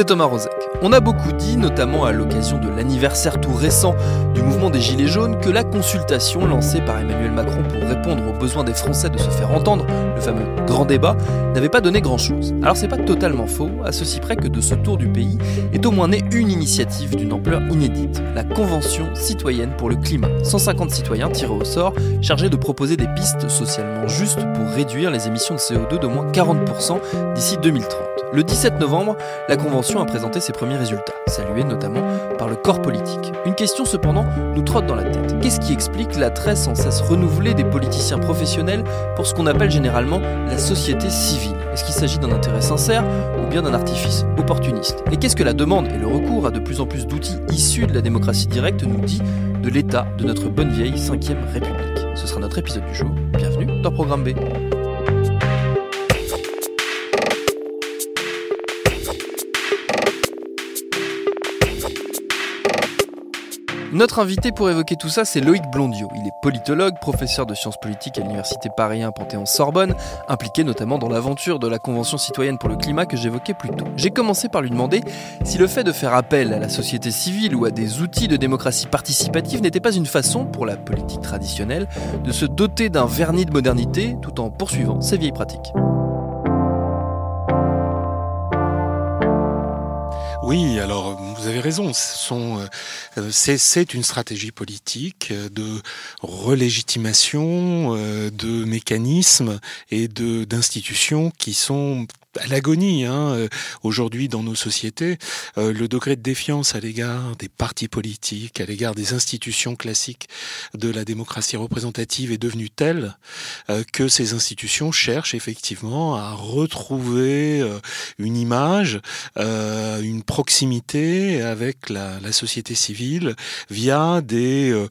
c'est Thomas Rozek. On a beaucoup dit, notamment à l'occasion de l'anniversaire tout récent du mouvement des Gilets jaunes, que la consultation lancée par Emmanuel Macron pour répondre aux besoins des Français de se faire entendre, le fameux grand débat, n'avait pas donné grand-chose. Alors c'est pas totalement faux, à ceci près que de ce tour du pays est au moins née une initiative d'une ampleur inédite, la Convention citoyenne pour le climat. 150 citoyens tirés au sort, chargés de proposer des pistes socialement justes pour réduire les émissions de CO2 d'au moins 40% d'ici 2030. Le 17 novembre, la Convention à a présenté ses premiers résultats, salués notamment par le corps politique. Une question cependant nous trotte dans la tête. Qu'est-ce qui explique l'attrait sans cesse renouvelé des politiciens professionnels pour ce qu'on appelle généralement la société civile Est-ce qu'il s'agit d'un intérêt sincère ou bien d'un artifice opportuniste Et qu'est-ce que la demande et le recours à de plus en plus d'outils issus de la démocratie directe nous dit de l'état de notre bonne vieille 5ème République Ce sera notre épisode du jour. Bienvenue dans Programme B. Notre invité pour évoquer tout ça, c'est Loïc Blondiot. Il est politologue, professeur de sciences politiques à l'Université Paris 1 Panthéon-Sorbonne, impliqué notamment dans l'aventure de la Convention citoyenne pour le climat que j'évoquais plus tôt. J'ai commencé par lui demander si le fait de faire appel à la société civile ou à des outils de démocratie participative n'était pas une façon, pour la politique traditionnelle, de se doter d'un vernis de modernité tout en poursuivant ses vieilles pratiques. Oui, alors vous avez raison. Euh, euh, c'est une stratégie politique euh, de relégitimation de mécanismes et d'institutions qui sont à l'agonie hein, aujourd'hui dans nos sociétés. le degré de défiance à l'égard des partis politiques, à l'égard des institutions classiques de la démocratie représentative est devenu tel que ces institutions cherchent effectivement à retrouver une image, une proximité avec la, société civile via des, euh,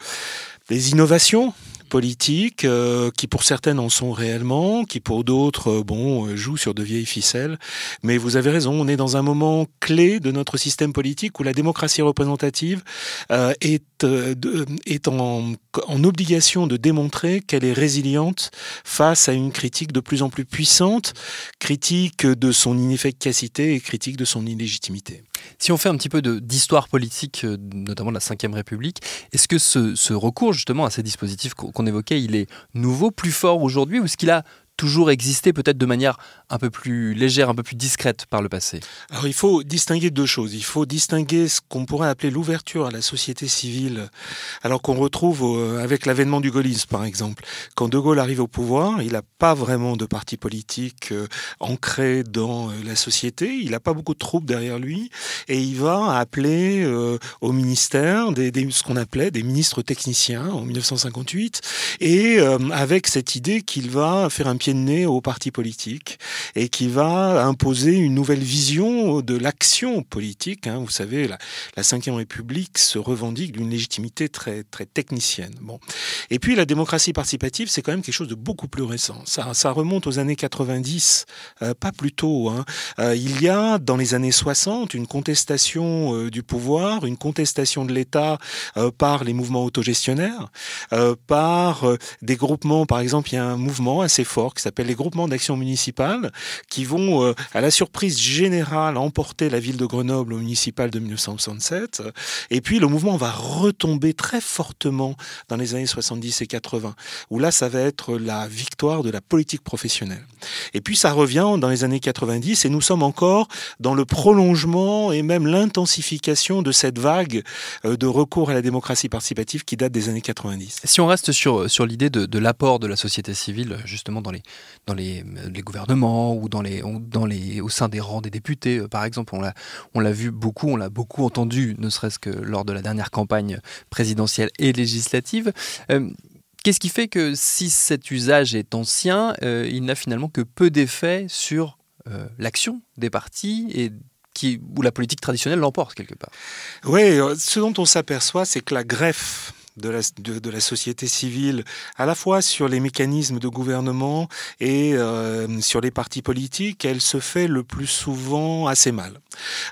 innovations politiques euh, qui pour certaines en sont réellement, qui pour d'autres euh, jouent sur de vieilles ficelles. Mais vous avez raison, on est dans un moment clé de notre système politique où la démocratie représentative est est, euh, en, obligation de démontrer qu'elle est résiliente face à une critique de plus en plus puissante, critique de son inefficacité et critique de son illégitimité. Si on fait un petit peu d'histoire politique, euh, notamment de la Ve République, est-ce que ce, ce, recours justement à ces dispositifs qu'on évoquait, il est nouveau, plus fort aujourd'hui, ou est-ce qu'il a toujours existé peut-être de manière un peu plus légère, un peu plus discrète par le passé Alors il faut distinguer deux choses. Il faut distinguer ce qu'on pourrait appeler l'ouverture à la société civile, alors qu'on retrouve euh, avec l'avènement du gaullisme par exemple. Quand De Gaulle arrive au pouvoir, il n'a pas vraiment de parti politique euh, ancré dans euh, la société, il n'a pas beaucoup de troupes derrière lui, et il va appeler au ministère des, ce qu'on appelait des ministres techniciens en 1958, et avec cette idée qu'il va faire un pied née né au parti politique et qui va imposer une nouvelle vision de l'action politique. Hein. Vous savez, la, Ve République se revendique d'une légitimité très, très technicienne. Bon. Et puis la démocratie participative, c'est quand même quelque chose de beaucoup plus récent. Ça, ça remonte aux années 90, euh, pas plus tôt. Hein. Euh, il y a dans les années 60 une contestation euh, du pouvoir, une contestation de l'État par les mouvements autogestionnaires, par des groupements. Par exemple, il y a un mouvement assez fort qui s'appelle les groupements d'action municipale, qui vont, euh, à la surprise générale, emporter la ville de Grenoble au municipal de 1967. Et puis le mouvement va retomber très fortement dans les années 70 et 80, où là, ça va être la victoire de la politique professionnelle. Et puis ça revient dans les années 90, et nous sommes encore dans le prolongement et même l'intensification de cette vague euh, de recours à la démocratie participative qui date des années 90. Si on reste sur, sur l'idée de, de l'apport de la société civile, justement, dans les dans les, gouvernements ou dans les, dans les, au sein des rangs des députés, euh, par exemple. On l'a vu beaucoup, on l'a beaucoup entendu, ne serait-ce que lors de la dernière campagne présidentielle et législative. Euh, qu'est-ce qui fait que si cet usage est ancien, euh, il n'a finalement que peu d'effet sur l'action des partis et qui, où la politique traditionnelle l'emporte quelque part Oui, ce dont on s'aperçoit, c'est que la greffe de la, société civile, à la fois sur les mécanismes de gouvernement et euh, sur les partis politiques, elle se fait le plus souvent assez mal.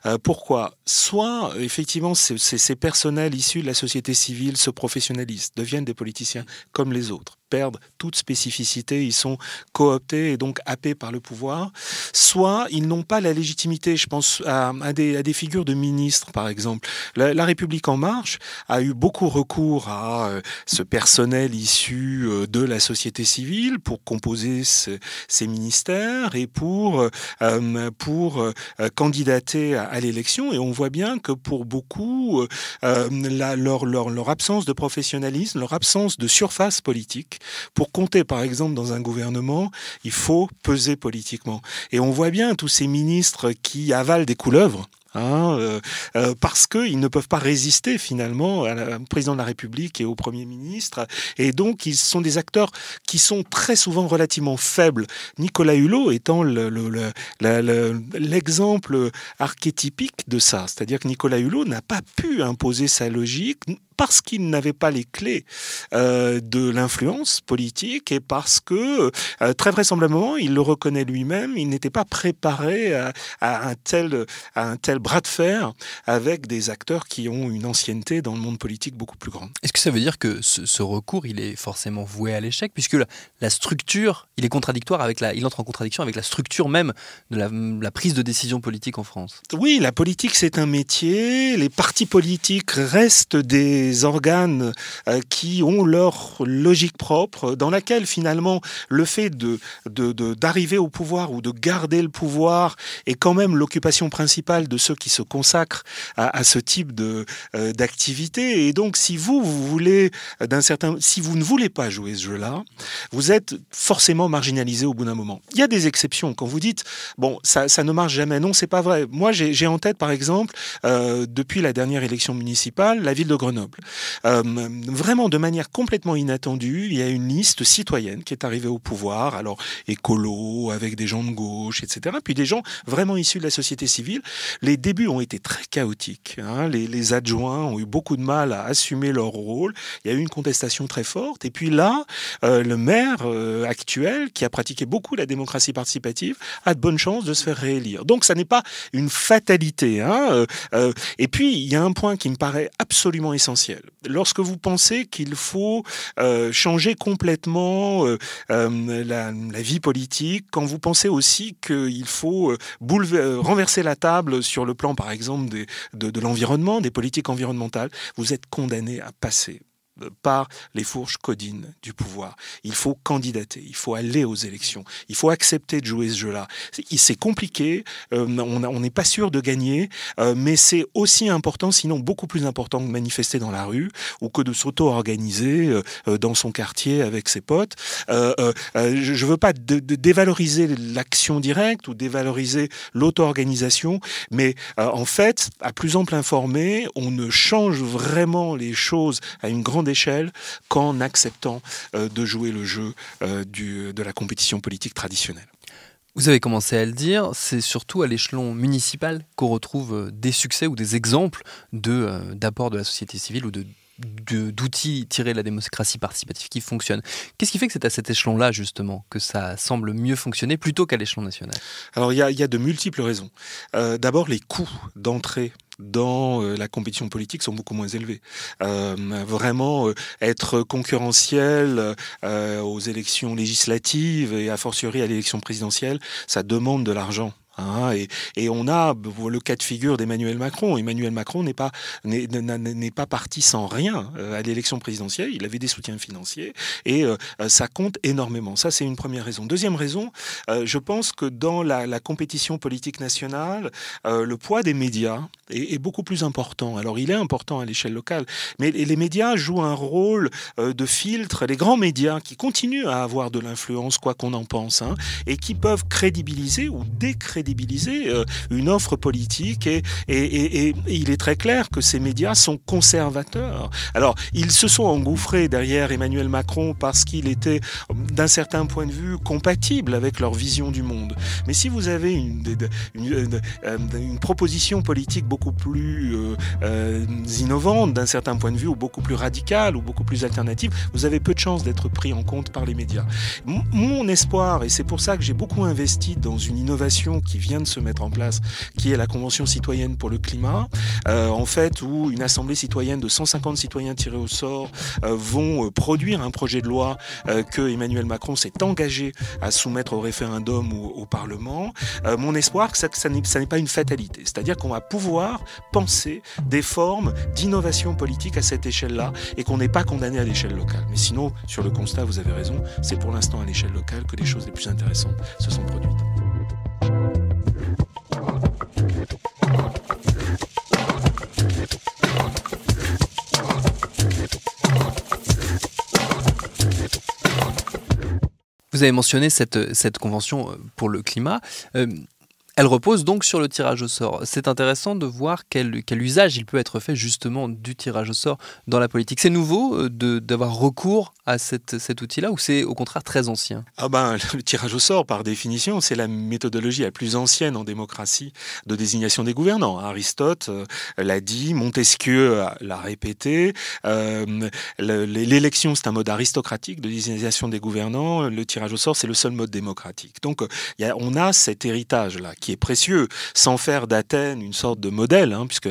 Euh, pourquoi Soit, effectivement, ces, personnels issus de la société civile se professionnalisent, deviennent des politiciens comme les autres, perdent toute spécificité, ils sont cooptés et donc happés par le pouvoir, soit ils n'ont pas la légitimité. Je pense à, à, des, figures de ministres, par exemple. La, République en marche a eu beaucoup recours à euh, ce personnel issu euh, de la société civile pour composer ses ces ministères et pour, pour candidater à, l'élection et on voit bien que pour beaucoup, euh, euh, leur, absence de professionnalisme, leur absence de surface politique, pour compter par exemple dans un gouvernement, il faut peser politiquement. Et on voit bien tous ces ministres qui avalent des couleuvres Hein, euh, euh, parce qu'ils ne peuvent pas résister finalement au président de la République et au Premier ministre. Et donc, ils sont des acteurs qui sont très souvent relativement faibles. Nicolas Hulot étant l'exemple archétypique de ça. C'est-à-dire que Nicolas Hulot n'a pas pu imposer sa logique parce qu'il n'avait pas les clés euh, de l'influence politique et parce que, euh, très vraisemblablement, il le reconnaît lui-même, il n'était pas préparé à, un tel, à un tel bras de fer avec des acteurs qui ont une ancienneté dans le monde politique beaucoup plus grande. Est-ce que ça veut dire que ce, recours, il est forcément voué à l'échec, puisque la, structure, il est contradictoire avec la, il entre en contradiction avec la structure même de la prise de décision politique en France Oui, la politique, c'est un métier, les partis politiques restent des des organes euh, qui ont leur logique propre, dans laquelle finalement le fait de, d'arriver au pouvoir ou de garder le pouvoir est quand même l'occupation principale de ceux qui se consacrent à, ce type de, euh, d'activité. Et donc si vous, vous voulez d'un certain, si vous ne voulez pas jouer ce jeu-là, vous êtes forcément marginalisé au bout d'un moment. Il y a des exceptions quand vous dites bon ça, ne marche jamais. Non, c'est pas vrai. Moi j'ai, en tête par exemple euh, depuis la dernière élection municipale la ville de Grenoble. Euh, vraiment de manière complètement inattendue, il y a une liste citoyenne qui est arrivée au pouvoir, alors écolo, avec des gens de gauche, etc. Puis des gens vraiment issus de la société civile. Les débuts ont été très chaotiques. Hein. Les, adjoints ont eu beaucoup de mal à assumer leur rôle. Il y a eu une contestation très forte. Et puis là, euh, le maire euh, actuel, qui a pratiqué beaucoup la démocratie participative, a de bonnes chances de se faire réélire. Donc ça n'est pas une fatalité. Hein. et puis, il y a un point qui me paraît absolument essentiel Lorsque vous pensez qu'il faut euh, changer complètement euh, euh, la, vie politique, quand vous pensez aussi qu'il faut renverser la table sur le plan, par exemple, de l'environnement, des politiques environnementales, vous êtes condamné à passer par les fourches codines du pouvoir. Il faut candidater, il faut aller aux élections, il faut accepter de jouer ce jeu-là. C'est compliqué, euh, on n'est pas sûr de gagner, euh, mais c'est aussi important, sinon beaucoup plus important que de manifester dans la rue ou que de s'auto-organiser euh, dans son quartier avec ses potes. je ne veux pas dévaloriser l'action directe ou dévaloriser l'auto-organisation, mais en fait, à plus ample informé, on ne change vraiment les choses à une grande d'échelle qu'en acceptant euh, de jouer le jeu euh, de la compétition politique traditionnelle. Vous avez commencé à le dire, c'est surtout à l'échelon municipal qu'on retrouve euh, des succès ou des exemples d'apports de, de la société civile ou de d'outils tirés de la démocratie participative qui fonctionnent. Qu'est-ce qui fait que c'est à cet échelon-là, justement, que ça semble mieux fonctionner plutôt qu'à l'échelon national Alors, il y, a de multiples raisons. Euh, d'abord, les coûts d'entrée dans euh, la compétition politique sont beaucoup moins élevés. Euh, vraiment, être concurrentiel aux élections législatives et a fortiori à l'élection présidentielle, ça demande de l'argent ah, et, on a le cas de figure d'Emmanuel Macron. Emmanuel Macron n'est pas, n'est pas parti sans rien euh, à l'élection présidentielle. Il avait des soutiens financiers et euh, euh, ça compte énormément. Ça, c'est une première raison. Deuxième raison, je pense que dans la, compétition politique nationale, le poids des médias est, beaucoup plus important. Alors, il est important à l'échelle locale, mais les médias jouent un rôle de filtre. Les grands médias qui continuent à avoir de l'influence, quoi qu'on en pense, hein, et qui peuvent crédibiliser ou décrédibiliser euh, une offre politique et, il est très clair que ces médias sont conservateurs. Alors, ils se sont engouffrés derrière Emmanuel Macron parce qu'il était, d'un certain point de vue, compatible avec leur vision du monde. Mais si vous avez une, euh, euh, une, proposition politique beaucoup plus innovante, d'un certain point de vue, ou beaucoup plus radicale, ou beaucoup plus alternative, vous avez peu de chances d'être pris en compte par les médias. Mon espoir, et c'est pour ça que j'ai beaucoup investi dans une innovation qui vient de se mettre en place, qui est la Convention citoyenne pour le climat, euh, en fait, où une assemblée citoyenne de 150 citoyens tirés au sort euh, vont euh, produire un projet de loi que Emmanuel Macron s'est engagé à soumettre au référendum ou au Parlement. mon espoir, que ça, ça n'est pas une fatalité. C'est-à-dire qu'on va pouvoir penser des formes d'innovation politique à cette échelle-là et qu'on n'est pas condamné à l'échelle locale. Mais sinon, sur le constat, vous avez raison, c'est pour l'instant à l'échelle locale que les choses les plus intéressantes se sont produites. Vous avez mentionné cette, cette convention euh, pour le climat. Euh, elle repose donc sur le tirage au sort. C'est intéressant de voir quel, quel, usage il peut être fait justement du tirage au sort dans la politique. C'est nouveau euh, d'avoir recours à cet outil-là ou c'est au contraire très ancien Ah ben, le tirage au sort, par définition, c'est la méthodologie la plus ancienne en démocratie de désignation des gouvernants. Aristote euh, l'a dit, Montesquieu euh, l'a répété. Euh, l'élection, c'est un mode aristocratique de désignation des gouvernants. Le tirage au sort, c'est le seul mode démocratique. Donc, on a cet héritage-là qui est précieux, sans faire d'Athènes une sorte de modèle, hein, puisque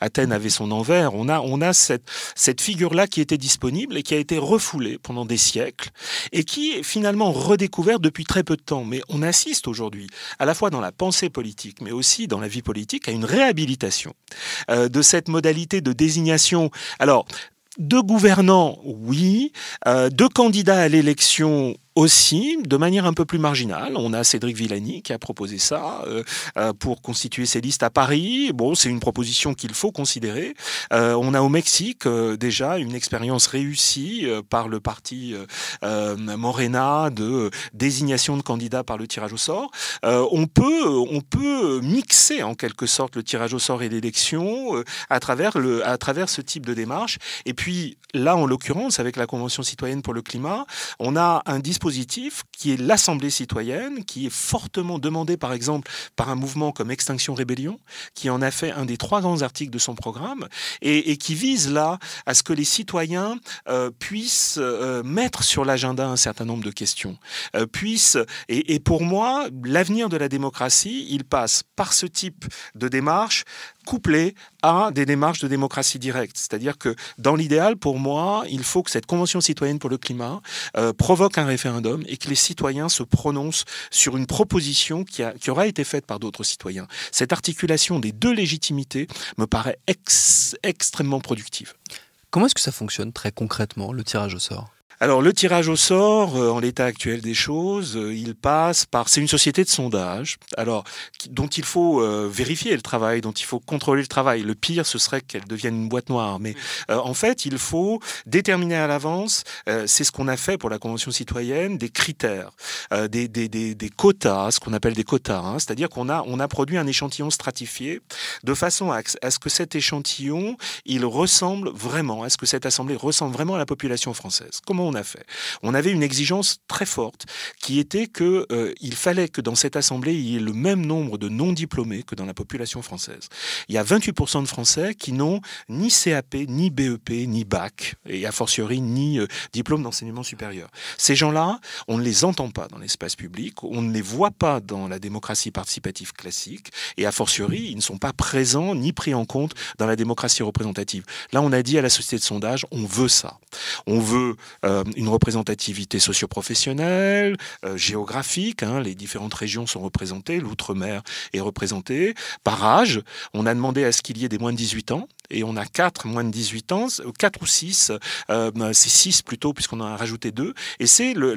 Athènes avait son envers. On a, on a cette, cette figure-là qui était disponible et qui a été foulée pendant des siècles et qui est finalement redécouverte depuis très peu de temps. Mais on assiste aujourd'hui, à la fois dans la pensée politique, mais aussi dans la vie politique, à une réhabilitation euh, de cette modalité de désignation. Alors, de gouvernants, oui. Deux de candidats à l'élection, aussi de manière un peu plus marginale. On a Cédric Villani qui a proposé ça euh, euh, pour constituer ses listes à Paris. Bon, c'est une proposition qu'il faut considérer. Euh, on a au Mexique déjà une expérience réussie par le parti Morena de désignation de candidats par le tirage au sort. on, peut, on peut mixer en quelque sorte le tirage au sort et l'élection à, travers le, à travers ce type de démarche. Et puis là, en l'occurrence, avec la Convention citoyenne pour le climat, on a un dispositif positif qui est l'Assemblée citoyenne, qui est fortement demandée par exemple par un mouvement comme Extinction Rébellion, qui en a fait un des trois grands articles de son programme, et, qui vise là à ce que les citoyens euh, puissent euh, mettre sur l'agenda un certain nombre de questions. Euh, et, et pour moi, l'avenir de la démocratie, il passe par ce type de démarche Couplé à des démarches de démocratie directe. C'est-à-dire que dans l'idéal, pour moi, il faut que cette Convention citoyenne pour le climat euh, provoque un référendum et que les citoyens se prononcent sur une proposition qui, aura été faite par d'autres citoyens. Cette articulation des deux légitimités me paraît extrêmement productive. Comment est-ce que ça fonctionne très concrètement, le tirage au sort alors le tirage au sort, euh, en l'état actuel des choses, euh, il passe par... C'est une société de sondage, alors, dont il faut euh, vérifier le travail, dont il faut contrôler le travail. Le pire, ce serait qu'elle devienne une boîte noire. Mais en fait, il faut déterminer à l'avance, c'est ce qu'on a fait pour la Convention citoyenne, des critères, des, des, quotas, ce qu'on appelle des quotas. Hein. C'est-à-dire qu'on a, on a produit un échantillon stratifié de façon à, à ce que cet échantillon, il ressemble vraiment, à ce que cette Assemblée ressemble vraiment à la population française. Comment a fait. On avait une exigence très forte qui était qu'il euh, fallait que dans cette assemblée il y ait le même nombre de non diplômés que dans la population française. Il y a 28% de Français qui n'ont ni CAP, ni BEP, ni bac, et a fortiori ni euh, diplôme d'enseignement supérieur. Ces gens-là, on ne les entend pas dans l'espace public, on ne les voit pas dans la démocratie participative classique, et a fortiori, ils ne sont pas présents ni pris en compte dans la démocratie représentative. Là, on a dit à la société de sondage, on veut ça. On veut euh, euh, une représentativité socioprofessionnelle, euh, géographique, hein, les différentes régions sont représentées, l'outre-mer est représentée. par âge, on a demandé à ce qu'il y ait des moins de 18 ans, et on a 4 moins de 18 ans, 4 euh, ou 6, euh, ben, c'est 6 plutôt puisqu'on en a rajouté 2, et c'est le,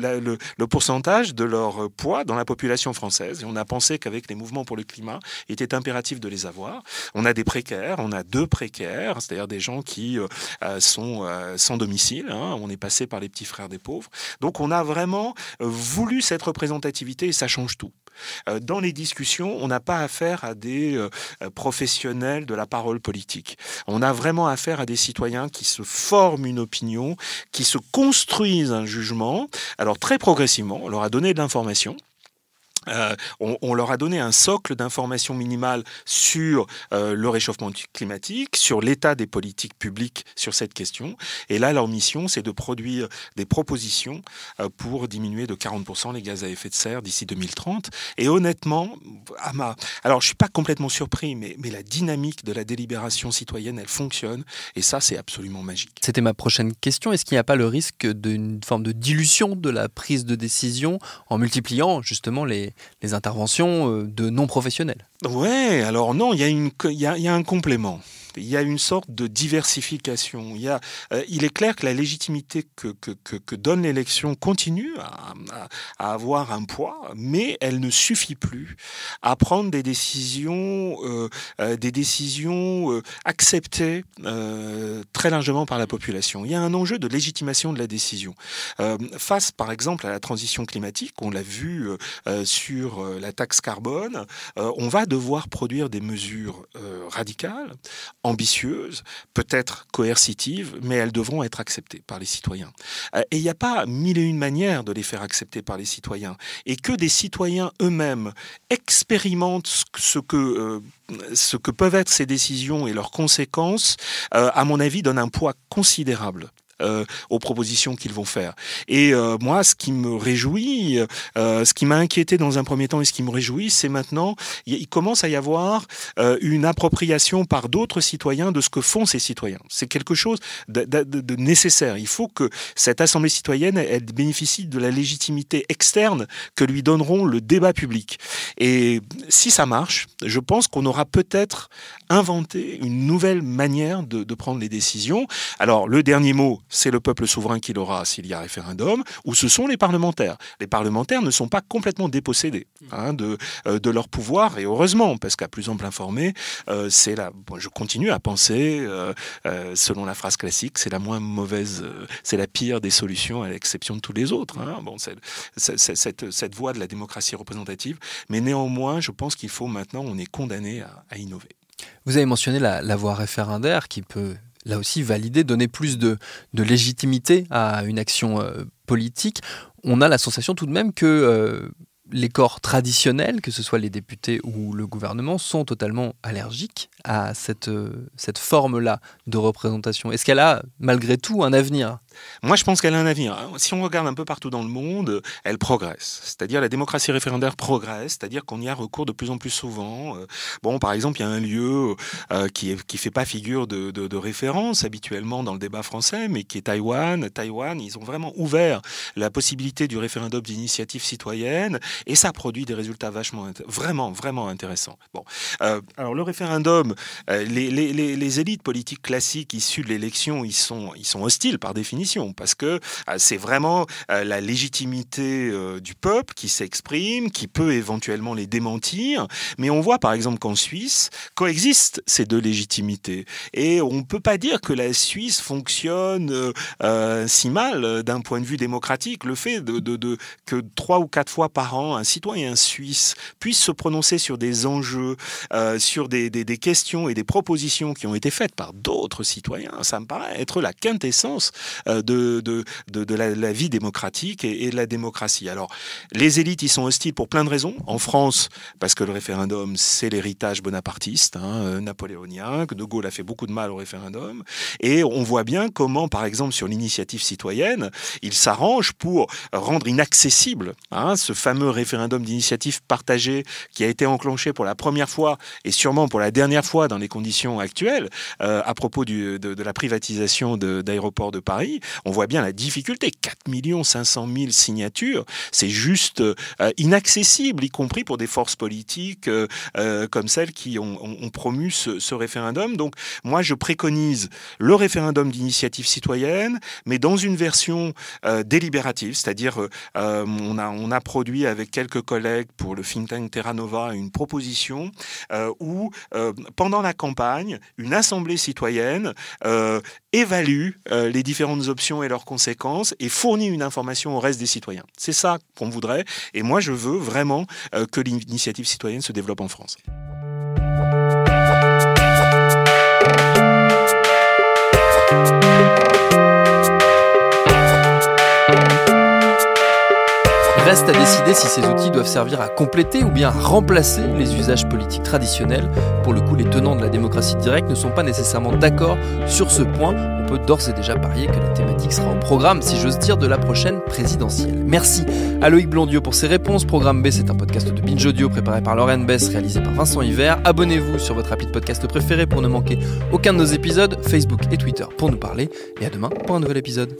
pourcentage de leur poids dans la population française. Et on a pensé qu'avec les mouvements pour le climat, il était impératif de les avoir. On a des précaires, on a deux précaires, c'est-à-dire des gens qui euh, sont sans domicile, hein. on est passé par les petits frères des pauvres. Donc on a vraiment voulu cette représentativité et ça change tout. Dans les discussions, on n'a pas affaire à des professionnels de la parole politique. On a vraiment affaire à des citoyens qui se forment une opinion, qui se construisent un jugement, alors très progressivement, on leur a donné de l'information, euh, on, leur a donné un socle d'informations minimales sur euh, le réchauffement climatique, sur l'état des politiques publiques sur cette question. Et là, leur mission, c'est de produire des propositions euh, pour diminuer de 40% les gaz à effet de serre d'ici 2030. Et honnêtement, à alors je suis pas complètement surpris, mais, mais la dynamique de la délibération citoyenne, elle fonctionne. Et ça, c'est absolument magique. C'était ma prochaine question. Est-ce qu'il n'y a pas le risque d'une forme de dilution de la prise de décision en multipliant justement les, les interventions euh, de non-professionnels. Ouais, alors non, il y, a y, un complément. Il y a une sorte de diversification. Il, y euh, il est clair que la légitimité que, donne l'élection continue à, avoir un poids, mais elle ne suffit plus à prendre des décisions, euh, euh, des décisions acceptées très largement par la population. Il y a un enjeu de légitimation de la décision. face, par exemple, à la transition climatique, on l'a vu sur la taxe carbone, on va de devoir produire des mesures euh, radicales, ambitieuses, peut-être coercitives, mais elles devront être acceptées par les citoyens. Euh, et il n'y a pas mille et une manières de les faire accepter par les citoyens. Et que des citoyens eux-mêmes expérimentent ce que... ce que euh, peuvent être ces décisions et leurs conséquences, à mon avis, donne un poids considérable euh, aux propositions qu'ils vont faire. Et euh, moi, ce qui me réjouit, euh, ce qui m'a inquiété dans un premier temps et ce qui me réjouit, c'est maintenant, il commence à y avoir une appropriation par d'autres citoyens de ce que font ces citoyens. C'est quelque chose de, nécessaire. Il faut que cette Assemblée citoyenne, elle bénéficie de la légitimité externe que lui donneront le débat public. Et si ça marche, je pense qu'on aura peut-être inventé une nouvelle manière de, de prendre les décisions. Alors, le dernier mot, c'est le peuple souverain qui l'aura s'il y a référendum, ou ce sont les parlementaires. Les parlementaires ne sont pas complètement dépossédés hmm. hein, de, euh, de leur pouvoir, et heureusement, parce qu'à plus ample informé, euh, c'est la, je continue à penser, euh, selon la phrase classique, c'est la moins mauvaise, c'est la pire des solutions, à l'exception de tous les autres. Hein. Bon, cette, cette voie de la démocratie représentative, mais néanmoins, je pense qu'il faut maintenant, on est condamné à, innover. Vous avez mentionné la, la voie référendaire qui peut là aussi valider, donner plus de, légitimité à une action euh, politique, on a la sensation tout de même que euh, les corps traditionnels, que ce soit les députés ou le gouvernement, sont totalement allergiques à cette, euh, cette forme-là de représentation Est-ce qu'elle a malgré tout un avenir Moi, je pense qu'elle a un avenir. Hein, si on regarde un peu partout dans le monde, elle progresse. C'est-à-dire la démocratie référendaire progresse, c'est-à-dire qu'on y a recours de plus en plus souvent. Euh. Bon, par exemple, il y a un lieu euh, qui ne qui fait pas figure de, de, référence habituellement dans le débat français, mais qui est Taïwan. Taïwan, ils ont vraiment ouvert la possibilité du référendum d'initiative citoyenne et ça produit des résultats vachement, vraiment, vraiment intéressants. Bon, alors le référendum euh, les, les, élites politiques classiques issues de l'élection, ils sont, ils sont hostiles par définition, parce que euh, c'est vraiment euh, la légitimité du peuple qui s'exprime, qui peut éventuellement les démentir. Mais on voit par exemple qu'en Suisse, coexistent ces deux légitimités. Et on ne peut pas dire que la Suisse fonctionne si mal d'un point de vue démocratique. Le fait de, que trois ou quatre fois par an, un citoyen suisse puisse se prononcer sur des enjeux, sur des questions et des propositions qui ont été faites par d'autres citoyens, ça me paraît être la quintessence euh, de, de, de, la, vie démocratique et, de la démocratie. Alors, les élites y sont hostiles pour plein de raisons. En France, parce que le référendum, c'est l'héritage bonapartiste, hein, euh, napoléonien, que De Gaulle a fait beaucoup de mal au référendum. Et on voit bien comment, par exemple, sur l'initiative citoyenne, il s'arrange pour rendre inaccessible hein, ce fameux référendum d'initiative partagée qui a été enclenché pour la première fois et sûrement pour la dernière fois dans les conditions actuelles, euh, à propos de, la privatisation d'aéroports de, Paris, on voit bien la difficulté. 4 500 000 signatures, c'est juste euh, inaccessible, y compris pour des forces politiques euh, comme celles qui ont, promu ce, référendum. Donc moi, je préconise le référendum d'initiative citoyenne, mais dans une version délibérative, c'est-à-dire on, a, produit avec quelques collègues pour le think tank Terra Nova une proposition où pendant la campagne, une assemblée citoyenne euh, évalue euh, les différentes options et leurs conséquences et fournit une information au reste des citoyens. C'est ça qu'on voudrait. Et moi, je veux vraiment euh, que l'initiative citoyenne se développe en France. Reste à décider si ces outils doivent servir à compléter ou bien à remplacer les usages politiques traditionnels. Pour le coup, les tenants de la démocratie directe ne sont pas nécessairement d'accord sur ce point. On peut d'ores et déjà parier que la thématique sera au programme, si j'ose dire, de la prochaine présidentielle. Merci à Loïc Blondieu pour ses réponses. Programme B, c'est un podcast de Binge Audio préparé par Lauren Bess, réalisé par Vincent Hiver. Abonnez-vous sur votre rapide podcast préféré pour ne manquer aucun de nos épisodes, Facebook et Twitter pour nous parler. Et à demain pour un nouvel épisode.